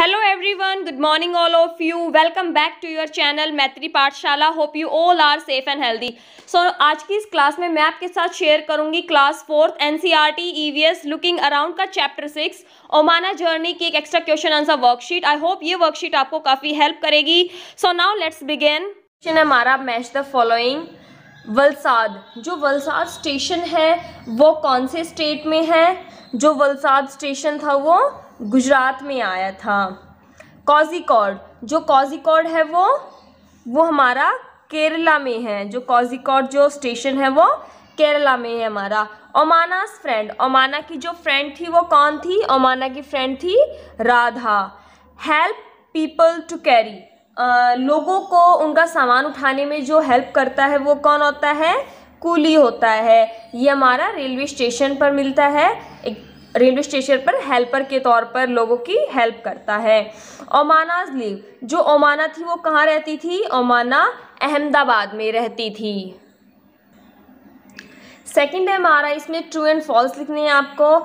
hello everyone good morning all of you welcome back to your channel Maitri Pathshala hope you all are safe and healthy so आज की इस class में मैं आपके साथ शेयर करूंगी class fourth N C R T E V S looking around का chapter six ओमाना journey की एक extra question answer worksheet I hope ये वर्कशीट आपको काफ़ी हेल्प करेगी so now let's begin question हमारा मैच द फॉलोइंग वलसाद जो वलसाद स्टेशन है वो कौन से स्टेट में है जो वलसाद स्टेशन था वो गुजरात में आया था कॉजिकॉर्ड जो कॉजिकॉर्ड है वो वो हमारा केरला में है जो कॉजिकॉर्ड जो स्टेशन है वो केरला में है हमारा ओमानास फ्रेंड ओमाना की जो फ्रेंड थी वो कौन थी ओमाना की फ्रेंड थी Radha help people to carry लोगों को उनका सामान उठाने में जो हेल्प करता है वो कौन होता है कूली होता है ये हमारा रेलवे स्टेशन पर मिलता है एक रेलवे स्टेशन पर हेल्पर के तौर पर लोगों की हेल्प करता है ओमाना लीव जो ओमाना थी वो कहाँ रहती थी ओमाना अहमदाबाद में रहती थी सेकंड है हमारा इसमें ट्रू एंड फॉल्स लिखने हैं आपको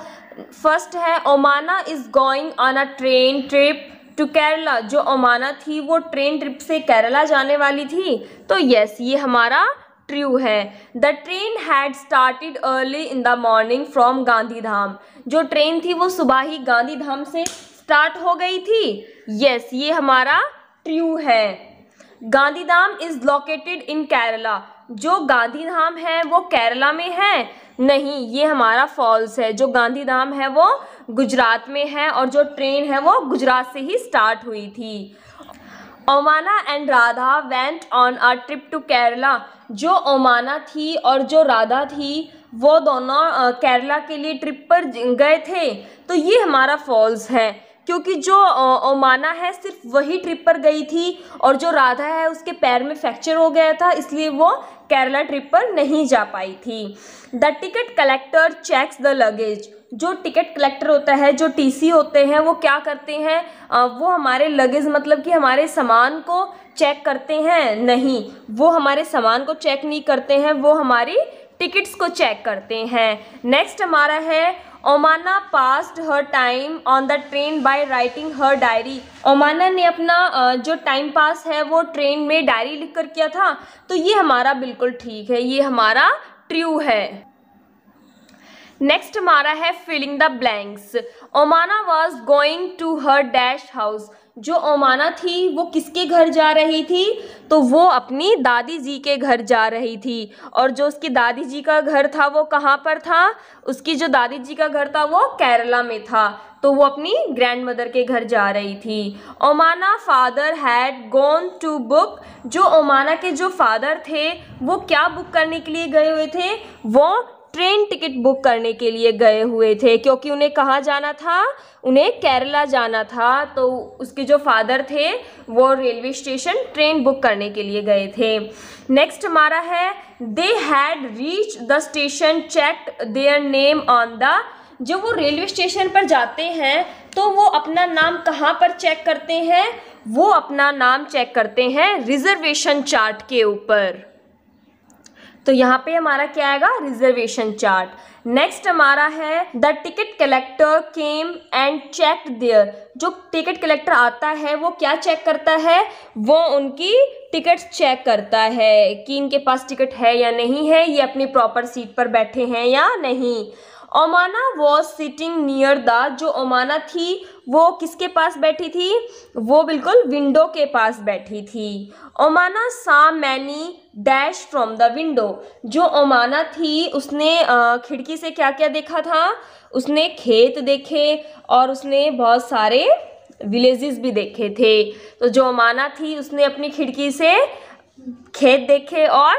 फर्स्ट है Omana is going on a train trip to Kerala जो ओमाना थी वो ट्रेन ट्रिप से केरला जाने वाली थी तो यस ये हमारा ट्रू है the train had started early in the morning from Gandhi Dham जो ट्रेन थी वो सुबह ही गांधी धाम से स्टार्ट हो गई थी यस yes, ये हमारा ट्रू है Gandhi Dham is located in Kerala जो गांधी धाम है वो केरला में है नहीं ये हमारा फॉल्स है जो गांधी धाम है वो गुजरात में है और जो ट्रेन है वो गुजरात से ही स्टार्ट हुई थी Omana and Radha went on a trip to Kerala जो ओमाना थी और जो राधा थी वो दोनों केरला के लिए ट्रिप पर गए थे तो ये हमारा फॉल्स है क्योंकि जो ओमाना है सिर्फ वही ट्रिप पर गई थी और जो राधा है उसके पैर में फ्रैक्चर हो गया था इसलिए वो केरला ट्रिप पर नहीं जा पाई थी the ticket collector checks the luggage जो टिकट कलेक्टर होता है जो टीसी होते हैं वो क्या करते हैं वो हमारे लगेज मतलब कि हमारे सामान को चेक करते हैं नहीं वो हमारे सामान को चेक नहीं करते हैं वो हमारी टिकट्स को चेक करते हैं नेक्स्ट हमारा है Omana past her time on the train by writing her diary Omana ने अपना जो टाइम पास है वो ट्रेन में डायरी लिख कर किया था तो ये हमारा बिल्कुल ठीक है ये हमारा ट्रू है नेक्स्ट हमारा है filling the blanks Omana was going to her dash house जो ओमाना थी वो किसके घर जा रही थी तो वो अपनी दादी जी के घर जा रही थी और जो उसकी दादी जी का घर था वो कहाँ पर था उसकी जो दादी जी का घर था वो केरला में था तो वो अपनी ग्रैंड मदर के घर जा रही थी Omana father had gone to book जो ओमाना के जो फादर थे वो क्या बुक करने के लिए गए हुए थे वो ट्रेन टिकट बुक करने के लिए गए हुए थे क्योंकि उन्हें कहाँ जाना था उन्हें केरला जाना था तो उसके जो फादर थे वो रेलवे स्टेशन ट्रेन बुक करने के लिए गए थे नेक्स्ट हमारा है they had reach the station check their name on the जब वो रेलवे स्टेशन पर जाते हैं तो वो अपना नाम कहाँ पर चेक करते हैं वो अपना नाम चेक करते हैं रिजर्वेशन चार्ट के ऊपर तो यहाँ पे हमारा क्या आएगा रिजर्वेशन चार्ट नेक्स्ट हमारा है the ticket collector came and check their जो टिकट कलेक्टर आता है वो क्या चेक करता है वो उनकी टिकट चेक करता है कि इनके पास टिकट है या नहीं है ये अपनी प्रॉपर सीट पर बैठे हैं या नहीं Omana was sitting near the जो ओमाना थी वो किसके पास बैठी थी वो बिल्कुल विंडो के पास बैठी थी Omana saw many dash from the window जो ओमाना थी उसने खिड़की से क्या क्या देखा था उसने खेत देखे और उसने बहुत सारे विलेजेस भी देखे थे तो जो ओमाना थी उसने अपनी खिड़की से खेत देखे और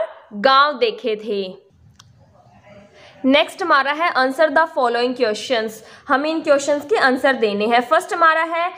गांव देखे थे नेक्स्ट हमारा है आंसर द फॉलोइंग क्वेश्चंस हमें इन क्वेश्चंस के आंसर देने हैं फर्स्ट हमारा है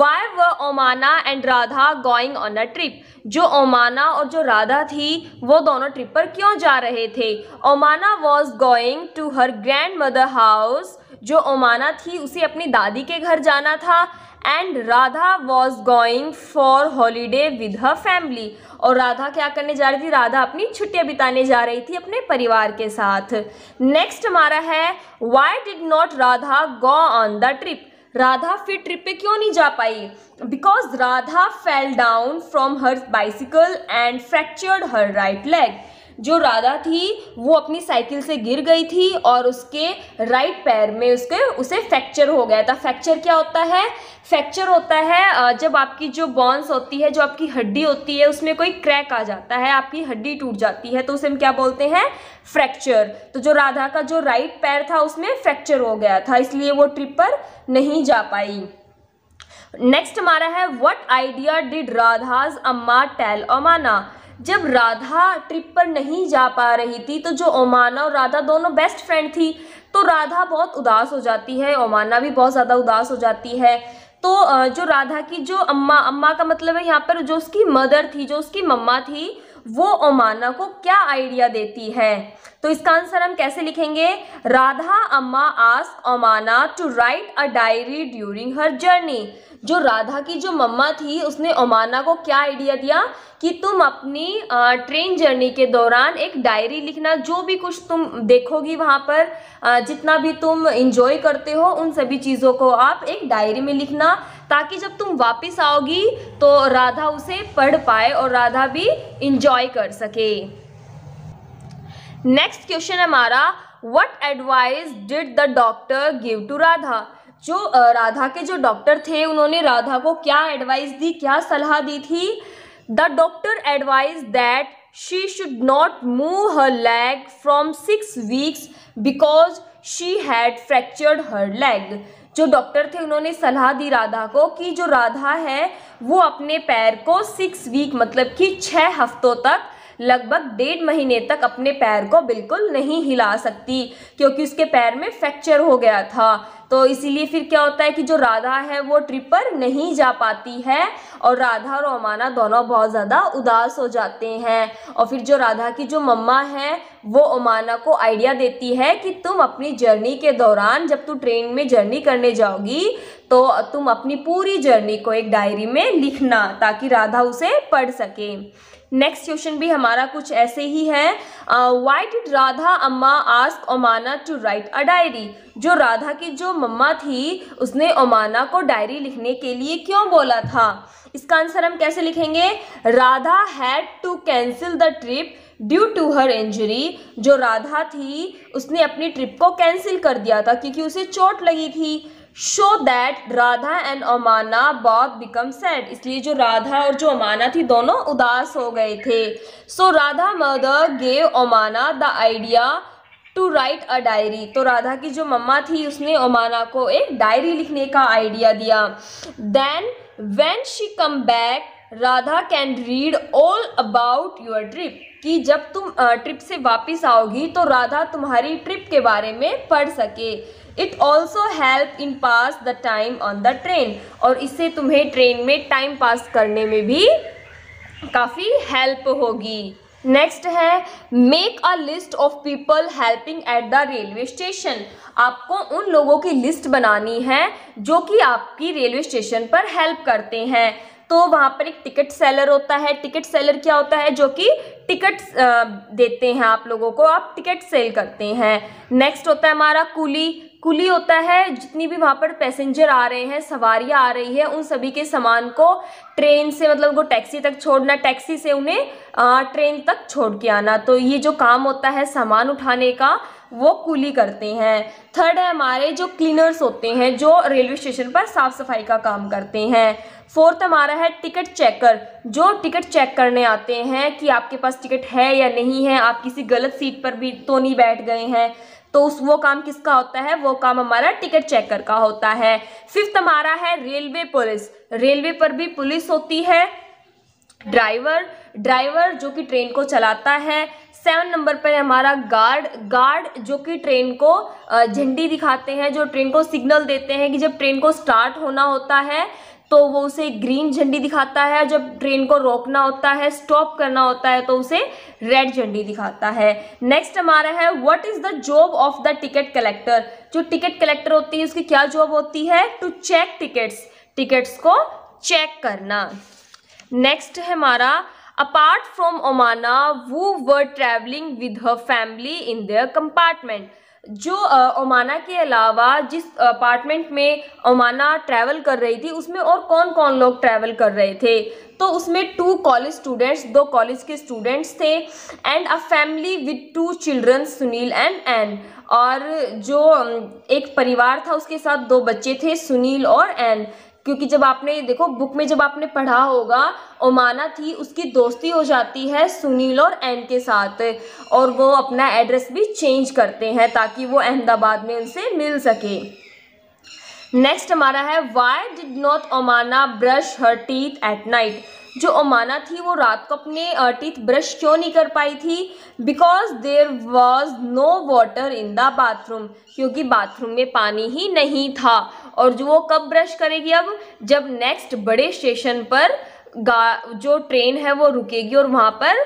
why were Omana and Radha going on a trip जो ओमाना और जो राधा थी वो दोनों ट्रिप पर क्यों जा रहे थे Omana was going to her grandmother house जो ओमाना थी उसे अपनी दादी के घर जाना था and Radha was going for holiday with her family और राधा क्या करने जा रही थी राधा अपनी छुट्टियाँ बिताने जा रही थी अपने परिवार के साथ नेक्स्ट हमारा है why did not Radha go on the trip Radha फिर ट्रिप पे क्यों नहीं जा पाई because Radha fell down from her bicycle and fractured her right leg जो राधा थी वो अपनी साइकिल से गिर गई थी और उसके राइट पैर में उसके उसे फ्रैक्चर हो गया था फ्रैक्चर क्या होता है फ्रैक्चर होता है जब आपकी जो बॉन्स होती है जो आपकी हड्डी होती है उसमें कोई क्रैक आ जाता है आपकी हड्डी टूट जाती है तो उसे हम क्या बोलते हैं फ्रैक्चर तो जो राधा का जो राइट पैर था उसमें फ्रैक्चर हो गया था इसलिए वो ट्रिप पर नहीं जा पाई नेक्स्ट हमारा है वट आइडिया डिड राधाज अम्मा टेल अमाना जब राधा ट्रिप पर नहीं जा पा रही थी तो जो ओमाना और राधा दोनों बेस्ट फ्रेंड थी तो राधा बहुत उदास हो जाती है ओमाना भी बहुत ज़्यादा उदास हो जाती है तो जो राधा की जो अम्मा अम्मा का मतलब है यहाँ पर जो उसकी मदर थी जो उसकी मम्मा थी वो ओमाना को क्या आइडिया देती है तो इसका आंसर हम कैसे लिखेंगे Radha Amma ask Omana to write a diary during her journey जो राधा की जो मम्मा थी उसने ओमाना को क्या आइडिया दिया कि तुम अपनी ट्रेन जर्नी के दौरान एक डायरी लिखना जो भी कुछ तुम देखोगी वहाँ पर जितना भी तुम इंजॉय करते हो उन सभी चीज़ों को आप एक डायरी में लिखना ताकि जब तुम वापस आओगी तो राधा उसे पढ़ पाए और राधा भी इंजॉय कर सके नेक्स्ट क्वेश्चन हमारा what advice did the doctor give to Radha जो राधा के जो डॉक्टर थे उन्होंने राधा को क्या एडवाइस दी क्या सलाह दी थी the doctor advice that she should not move her leg from six weeks because she had fractured her leg जो डॉक्टर थे उन्होंने सलाह दी राधा को कि जो राधा है वो अपने पैर को सिक्स वीक मतलब कि छः हफ्तों तक लगभग डेढ़ महीने तक अपने पैर को बिल्कुल नहीं हिला सकती क्योंकि उसके पैर में फ्रैक्चर हो गया था तो इसीलिए फिर क्या होता है कि जो राधा है वो ट्रिप पर नहीं जा पाती है और राधा और अमाना दोनों बहुत ज़्यादा उदास हो जाते हैं और फिर जो राधा की जो मम्मा है वो ओमाना को आइडिया देती है कि तुम अपनी जर्नी के दौरान जब तू ट्रेन में जर्नी करने जाओगी तो तुम अपनी पूरी जर्नी को एक डायरी में लिखना ताकि राधा उसे पढ़ सके नेक्स्ट क्वेश्चन भी हमारा कुछ ऐसे ही है why did Radha Amma ask Omana to write a diary जो राधा की जो मम्मा थी उसने ओमाना को डायरी लिखने के लिए क्यों बोला था इसका आंसर हम कैसे लिखेंगे Radha had to cancel the trip due to her injury जो राधा थी उसने अपनी ट्रिप को कैंसिल कर दिया था क्योंकि उसे चोट लगी थी so that Radha and Omana both become sad इसलिए जो राधा और जो ओमाना थी दोनों उदास हो गए थे so so, Radha mother gave Omana the idea to write a diary तो राधा की जो मम्मा थी उसने ओमाना को एक डायरी लिखने का आइडिया दिया then when she come back Radha can read all about your trip कि जब तुम ट्रिप से वापस आओगी तो राधा तुम्हारी ट्रिप के बारे में पढ़ सके it also help in pass the time on the train और इससे तुम्हें ट्रेन में टाइम पास करने में भी काफ़ी हेल्प होगी नेक्स्ट है make a list of people helping at the railway station आपको उन लोगों की लिस्ट बनानी है जो कि आपकी रेलवे स्टेशन पर हेल्प करते हैं तो वहाँ पर एक टिकट सेलर होता है टिकट सेलर क्या होता है जो कि टिकट देते हैं आप लोगों को आप टिकट सेल करते हैं नेक्स्ट होता है हमारा कुली कुली होता है जितनी भी वहाँ पर पैसेंजर आ रहे हैं सवारियाँ आ रही है उन सभी के सामान को ट्रेन से मतलब वो टैक्सी तक छोड़ना टैक्सी से उन्हें ट्रेन तक छोड़ के आना तो ये जो काम होता है सामान उठाने का वो कुली करते हैं थर्ड है हमारे जो क्लीनर्स होते हैं जो रेलवे स्टेशन पर साफ़ सफाई का काम करते हैं फोर्थ हमारा है टिकट चेकर जो टिकट चेक करने आते हैं कि आपके पास टिकट है या नहीं है आप किसी गलत सीट पर भी तो नहीं बैठ गए हैं तो उस वो काम किसका होता है वो काम हमारा टिकट चेकर का होता है फिफ्थ हमारा है रेलवे पुलिस रेलवे पर भी पुलिस होती है ड्राइवर ड्राइवर जो कि ट्रेन को चलाता है सेवन नंबर पर हमारा गार्ड गार्ड जो कि ट्रेन को झंडी दिखाते हैं जो ट्रेन को सिग्नल देते हैं कि जब ट्रेन को स्टार्ट होना होता है तो वो उसे ग्रीन झंडी दिखाता है जब ट्रेन को रोकना होता है स्टॉप करना होता है तो उसे रेड झंडी दिखाता है नेक्स्ट हमारा है what is the job of the ticket collector जो टिकट कलेक्टर होती है उसकी क्या जॉब होती है टू चेक टिकट्स टिकट्स को चेक करना नेक्स्ट है हमारा अपार्ट फ्रॉम ओमाना वो were travelling with her family in their compartment जो ओमाना के अलावा जिस अपार्टमेंट में ओमाना ट्रैवल कर रही थी उसमें और कौन कौन लोग ट्रैवल कर रहे थे तो उसमें टू कॉलेज स्टूडेंट्स दो कॉलेज के स्टूडेंट्स थे and a family with two children Sunil and Ann और जो एक परिवार था उसके साथ दो बच्चे थे सुनील और एन क्योंकि जब आपने देखो बुक में जब आपने पढ़ा होगा ओमाना थी उसकी दोस्ती हो जाती है सुनील और एन के साथ और वो अपना एड्रेस भी चेंज करते हैं ताकि वो अहमदाबाद में उनसे मिल सके नेक्स्ट हमारा है why did not Omana brush her teeth at night जो ओमाना थी वो रात को अपने टीथ ब्रश क्यों नहीं कर पाई थी because there was no water in the bathroom क्योंकि बाथरूम में पानी ही नहीं था और जो वो कब ब्रश करेगी अब जब नेक्स्ट बड़े स्टेशन पर गा जो ट्रेन है वो रुकेगी और वहाँ पर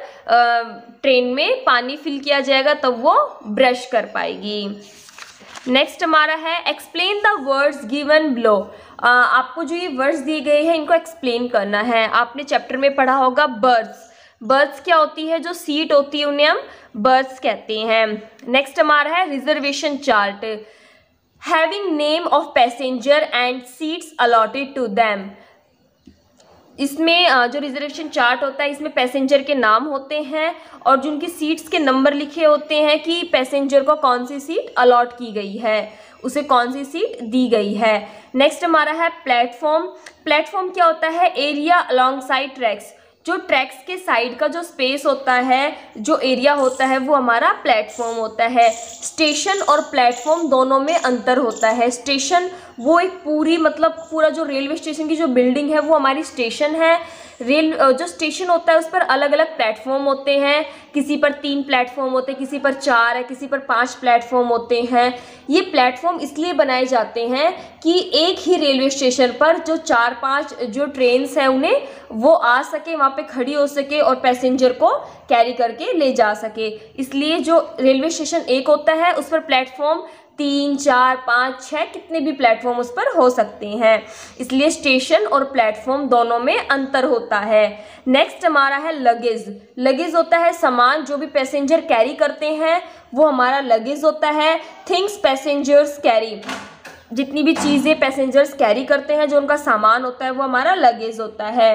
ट्रेन में पानी फिल किया जाएगा तब वो ब्रश कर पाएगी नेक्स्ट हमारा है explain the words given below आपको जो ये वर्ड्स दिए गए हैं इनको एक्सप्लेन करना है आपने चैप्टर में पढ़ा होगा बर्ड्स बर्ड्स क्या होती है जो सीट होती है उन्हें हम बर्ड्स कहते हैं नेक्स्ट हमारा है reservation chart having name of passenger and seats allotted to them इसमें जो रिजर्वेशन चार्ट होता है इसमें पैसेंजर के नाम होते हैं और जिनकी सीट्स के नंबर लिखे होते हैं कि पैसेंजर को कौन सी सीट अलॉट की गई है उसे कौन सी सीट दी गई है नेक्स्ट हमारा है प्लेटफॉर्म प्लेटफॉर्म क्या होता है एरिया अलॉन्ग साइड ट्रैक्स जो ट्रैक्स के साइड का जो स्पेस होता है जो एरिया होता है वो हमारा प्लेटफॉर्म होता है स्टेशन और प्लेटफॉर्म दोनों में अंतर होता है स्टेशन वो एक पूरी मतलब पूरा जो रेलवे स्टेशन की जो बिल्डिंग है वो हमारी स्टेशन है रेल जो स्टेशन होता है उस पर अलग अलग प्लेटफॉर्म होते हैं किसी पर तीन प्लेटफॉर्म होते हैं किसी पर चार है किसी पर पांच प्लेटफॉर्म होते हैं ये प्लेटफॉर्म इसलिए बनाए जाते हैं कि एक ही रेलवे स्टेशन पर जो चार पांच जो ट्रेन्स हैं उन्हें वो आ सके वहाँ पे खड़ी हो सके और पैसेंजर को कैरी करके ले जा सके इसलिए जो रेलवे स्टेशन एक होता है उस पर प्लेटफॉर्म तीन चार पाँच छः कितने भी प्लेटफॉर्म उस पर हो सकते हैं इसलिए स्टेशन और प्लेटफॉर्म दोनों में अंतर होता है नेक्स्ट हमारा है लगेज लगेज होता है सामान जो भी पैसेंजर कैरी करते हैं वो हमारा लगेज होता है थिंग्स पैसेंजर्स कैरी जितनी भी चीज़ें पैसेंजर्स कैरी करते हैं जो उनका सामान होता है वो हमारा लगेज होता है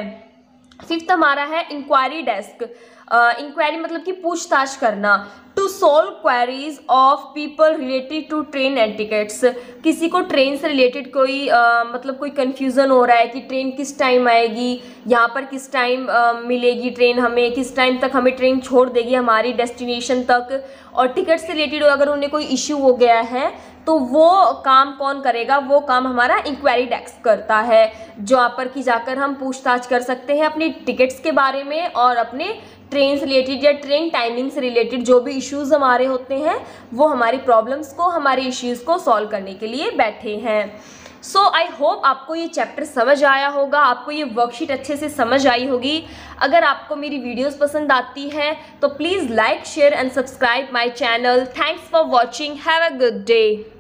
फिफ्थ हमारा है इंक्वायरी डेस्क इंक्वायरी मतलब कि पूछताछ करना to solve queries of people related to train etiquettes किसी को ट्रेन से रिलेटेड कोई uh, मतलब कोई कन्फ्यूज़न हो रहा है कि ट्रेन किस टाइम आएगी यहाँ पर किस टाइम मिलेगी ट्रेन हमें किस टाइम तक हमें ट्रेन छोड़ देगी हमारी डेस्टिनेशन तक और टिकट से रिलेटेड अगर उन्हें कोई इश्यू हो गया है तो वो काम कौन करेगा वो काम हमारा इंक्वायरी डेस्क करता है जहाँ पर कि जाकर हम पूछताछ कर सकते हैं अपने टिकट्स के बारे में और अपने ट्रेन से रिलेटेड या ट्रेन टाइमिंग से रिलेटेड जो भी इश्यूज हमारे होते हैं वो हमारी प्रॉब्लम्स को हमारे इश्यूज़ को सॉल्व करने के लिए बैठे हैं सो आई होप आपको ये चैप्टर समझ आया होगा आपको ये वर्कशीट अच्छे से समझ आई होगी अगर आपको मेरी वीडियोस पसंद आती हैं तो please like share and subscribe my channel thanks for watching have a good day